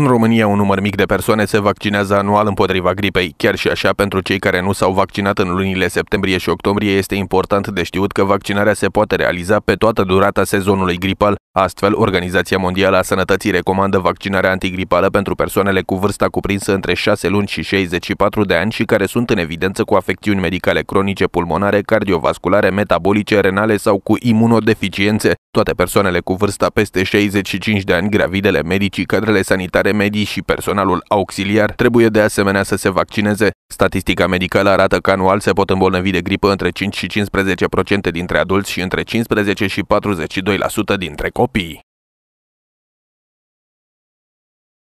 În România, un număr mic de persoane se vaccinează anual împotriva gripei. Chiar și așa, pentru cei care nu s-au vaccinat în lunile septembrie și octombrie, este important de știut că vaccinarea se poate realiza pe toată durata sezonului gripal. Astfel, Organizația Mondială a Sănătății recomandă vaccinarea antigripală pentru persoanele cu vârsta cuprinsă între 6 luni și 64 de ani și care sunt în evidență cu afecțiuni medicale cronice pulmonare, cardiovasculare, metabolice, renale sau cu imunodeficiențe toate persoanele cu vârsta peste 65 de ani, gravidele, medicii, cadrele sanitare medii și personalul auxiliar trebuie de asemenea să se vaccineze. Statistica medicală arată că anual se pot îmbolnăvi de gripă între 5 și 15% dintre adulți și între 15 și 42% dintre copii.